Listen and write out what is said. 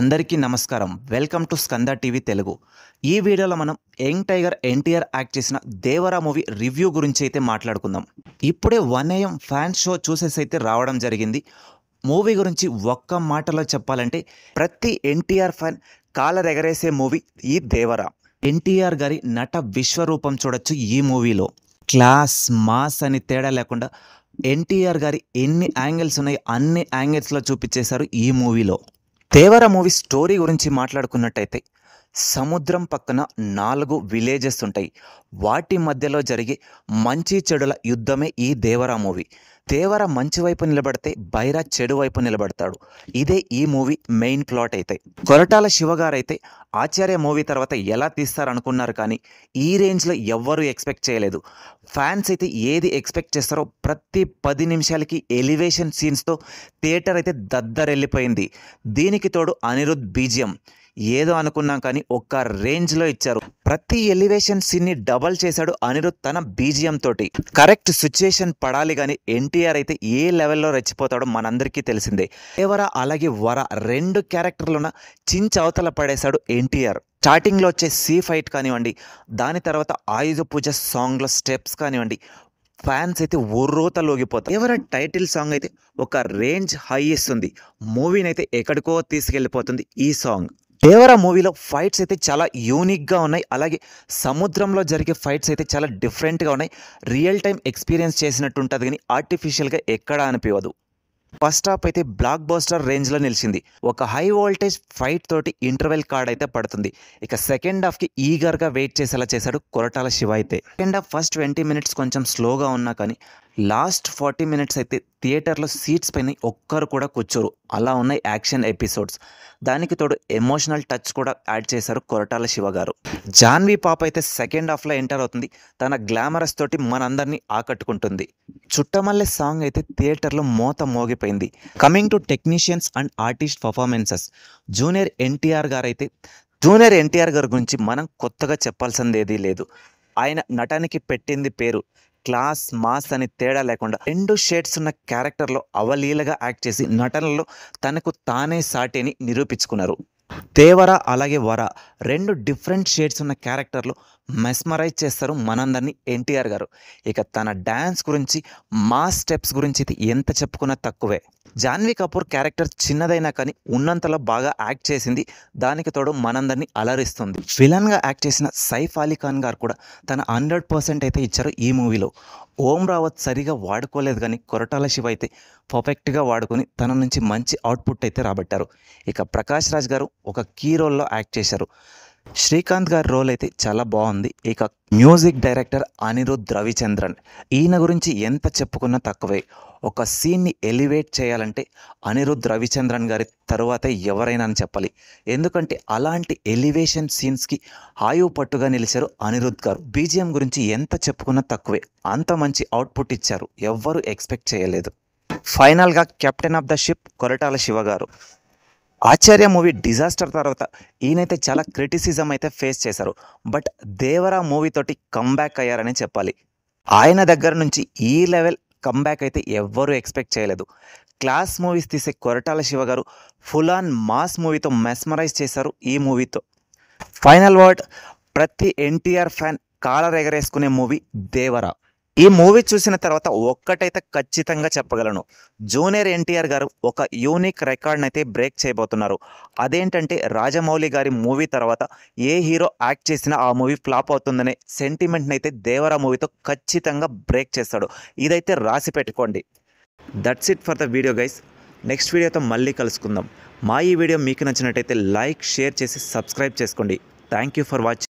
అందరికీ నమస్కారం welcome to Skanda TV Telugu ఈ వీడియోలో మనం యంగ్ టైగర్ ఎన్టీఆర్ యాక్ట్ చేసిన దేవరా మూవీ రివ్యూ గురించి అయితే మాట్లాడుకుందాం ఇప్పుడే వన్ ఏఎం ఫ్యాన్ షో చూసేసి అయితే రావడం జరిగింది మూవీ గురించి ఒక్క మాటలో చెప్పాలంటే ప్రతి ఎన్టీఆర్ ఫ్యాన్ కాలరెగరేసే మూవీ ఈ దేవరా ఎన్టీఆర్ గారి నట విశ్వరూపం చూడొచ్చు ఈ మూవీలో క్లాస్ మాస్ అని తేడా లేకుండా ఎన్టీఆర్ గారి ఎన్ని యాంగిల్స్ ఉన్నాయి అన్ని యాంగిల్స్లో చూపించేశారు ఈ మూవీలో దేవర మూవీ స్టోరీ గురించి మాట్లాడుకున్నట్టయితే సముద్రం పక్కన నాలుగు విలేజెస్ ఉంటాయి వాటి మధ్యలో జరిగే మంచి చెడుల యుద్ధమే ఈ దేవరా మూవీ దేవర మంచి వైపు నిలబడితే బైరా చెడు వైపు నిలబడతాడు ఇదే ఈ మూవీ మెయిన్ ప్లాట్ అయితే కొరటాల గారైతే ఆచార్య మూవీ తర్వాత ఎలా తీస్తారనుకున్నారు కానీ ఈ రేంజ్లో ఎవ్వరూ ఎక్స్పెక్ట్ చేయలేదు ఫ్యాన్స్ అయితే ఏది ఎక్స్పెక్ట్ చేస్తారో ప్రతి పది నిమిషాలకి ఎలివేషన్ సీన్స్తో థియేటర్ అయితే దద్దరెళ్ళిపోయింది దీనికి తోడు అనిరుద్ బీజియం ఏదో అనుకున్నాం కానీ ఒక్క రేంజ్లో ఇచ్చారు ప్రతి ఎలివేషన్ సీన్ని డబల్ చేశాడు అనిరుద్ తన బీజిఎం తోటి కరెక్ట్ సిచ్యుయేషన్ పడాలి కానీ ఎన్టీఆర్ అయితే ఏ లెవెల్లో రెచ్చిపోతాడో మనందరికీ తెలిసిందే దేవర అలాగే వర రెండు క్యారెక్టర్లున అవతల పడేశాడు ఎన్టీఆర్ స్టార్టింగ్లో వచ్చే సీ ఫైట్ కానివ్వండి దాని తర్వాత ఆయుధ పూజ సాంగ్లో స్టెప్స్ కానివ్వండి ఫ్యాన్స్ అయితే ఒర్రోతలోగిపోతారు ఎవర టైటిల్ సాంగ్ అయితే ఒక రేంజ్ హై ఇస్తుంది మూవీని అయితే ఎక్కడికో తీసుకెళ్ళిపోతుంది ఈ సాంగ్ దేవర మూవీలో ఫైట్స్ అయితే చాలా యూనిక్గా ఉన్నాయి అలాగే సముద్రంలో జరిగే ఫైట్స్ అయితే చాలా డిఫరెంట్గా ఉన్నాయి రియల్ టైం ఎక్స్పీరియన్స్ చేసినట్టు ఉంటుంది కానీ ఆర్టిఫిషియల్గా ఎక్కడా అనిపించదు ఫస్ట్ హాఫ్ అయితే బ్లాక్ బస్టర్ రేంజ్లో నిలిచింది ఒక హై వోల్టేజ్ ఫైట్ తోటి ఇంటర్వెల్ కార్డ్ అయితే పడుతుంది ఇక సెకండ్ హాఫ్కి ఈగర్గా వెయిట్ చేసేలా చేశాడు కొరటాల శివ అయితే second half first twenty minutes కొంచెం స్లోగా ఉన్నా కానీ లాస్ట్ ఫార్టీ మినిట్స్ అయితే థియేటర్లో సీట్స్ పైన ఒక్కరు కూడా కూర్చోరు అలా ఉన్నాయి యాక్షన్ ఎపిసోడ్స్ దానికి తోడు ఎమోషనల్ టచ్ కూడా యాడ్ చేశారు కొరటాల శివ గారు జాన్వి పాప అయితే సెకండ్ హాఫ్లో ఎంటర్ అవుతుంది తన గ్లామరస్ తోటి మనందరినీ ఆకట్టుకుంటుంది చుట్టమల్లె సాంగ్ అయితే థియేటర్లో మోత మోగిపోయింది coming to technicians and artist performances junior NTR garu అయితే జూనియర్ ఎన్టీఆర్ గారి గురించి మనం కొత్తగా చెప్పాల్సింది ఏదీ లేదు ఆయన నటానికి పెట్టింది పేరు క్లాస్ మాస్ అని తేడా లేకుండా రెండు షేడ్స్ ఉన్న క్యారెక్టర్లో అవలీలగా యాక్ట్ చేసి నటనలో తనకు తానే సాటిని నిరూపించుకున్నారు దేవర అలాగే వర రెండు డిఫరెంట్ షేడ్స్ ఉన్న క్యారెక్టర్లు మెస్మరైజ్ చేస్తారు మనందరినీ ఎన్టీఆర్ గారు ఇక తన డ్యాన్స్ గురించి మా స్టెప్స్ గురించి ఇది ఎంత చెప్పుకున్నా తక్కువే జాన్వీ కపూర్ క్యారెక్టర్ చిన్నదైనా కానీ ఉన్నంతలో బాగా యాక్ట్ చేసింది దానికి తోడు మనందరినీ అలరిస్తుంది విలన్గా యాక్ట్ చేసిన సైఫ్ అలీ ఖాన్ గారు కూడా తన హండ్రెడ్ పర్సెంట్ అయితే ఇచ్చారు ఈ మూవీలో ఓం రావత్ సరిగా వాడుకోలేదు కానీ కొరటాల శివ అయితే పర్ఫెక్ట్గా వాడుకొని తన నుంచి మంచి అవుట్పుట్ అయితే రాబట్టారు ఇక ప్రకాష్ రాజ్ గారు ఒక కీ రోల్లో యాక్ట్ చేశారు శ్రీకాంత్ గారి రోల్ అయితే చాలా బాగుంది ఇక మ్యూజిక్ డైరెక్టర్ అనిరుద్ధ్ రవిచంద్రన్ ఈయన గురించి ఎంత చెప్పుకున్నా తక్కువే ఒక సీన్ని ఎలివేట్ చేయాలంటే అనిరుద్ధ్ రవిచంద్రన్ గారి తరువాత ఎవరైనా అని చెప్పాలి ఎందుకంటే అలాంటి ఎలివేషన్ సీన్స్కి ఆయువు పట్టుగా నిలిచారు అనిరుద్ధ్ గారు బీజిఎం గురించి ఎంత చెప్పుకున్నా తక్కువే అంత మంచి అవుట్పుట్ ఇచ్చారు ఎవ్వరూ ఎక్స్పెక్ట్ చేయలేదు ఫైనల్గా captain of the ship Koratala Siva garu Acharya movie disaster తర్వాత ఈయనైతే చాలా క్రిటిసిజం అయితే ఫేస్ చేశారు బట్ దేవరా మూవీతోటి కంబ్యాక్ అయ్యారని చెప్పాలి ఆయన దగ్గర నుంచి ఈ లెవెల్ కంబ్యాక్ అయితే ఎవ్వరూ ఎక్స్పెక్ట్ చేయలేదు క్లాస్ మూవీస్ తీసే Koratala Siva garu full on mass మూవీతో మెస్మరైజ్ చేశారు ఈ మూవీతో ఫైనల్ వర్డ్ ప్రతి ఎన్టీఆర్ ఫ్యాన్ కాలర్ ఎగరేసుకునే మూవీ దేవరా ఈ మూవీ చూసిన తర్వాత ఒక్కటైతే ఖచ్చితంగా చెప్పగలను జూనియర్ ఎన్టీఆర్ గారు ఒక యూనిక్ రికార్డ్ని అయితే బ్రేక్ చేయబోతున్నారు అదేంటంటే రాజమౌళి గారి మూవీ తర్వాత ఏ హీరో యాక్ట్ చేసినా ఆ మూవీ ఫ్లాప్ అవుతుందనే సెంటిమెంట్ని అయితే దేవరా మూవీతో ఖచ్చితంగా బ్రేక్ చేస్తాడు ఇదైతే రాసి పెట్టుకోండి that's it for the video guys next వీడియోతో మళ్ళీ కలుసుకుందాం మా ఈ వీడియో మీకు నచ్చినట్టయితే లైక్ షేర్ చేసి సబ్స్క్రైబ్ చేసుకోండి థ్యాంక్ యూ ఫర్ వాచింగ్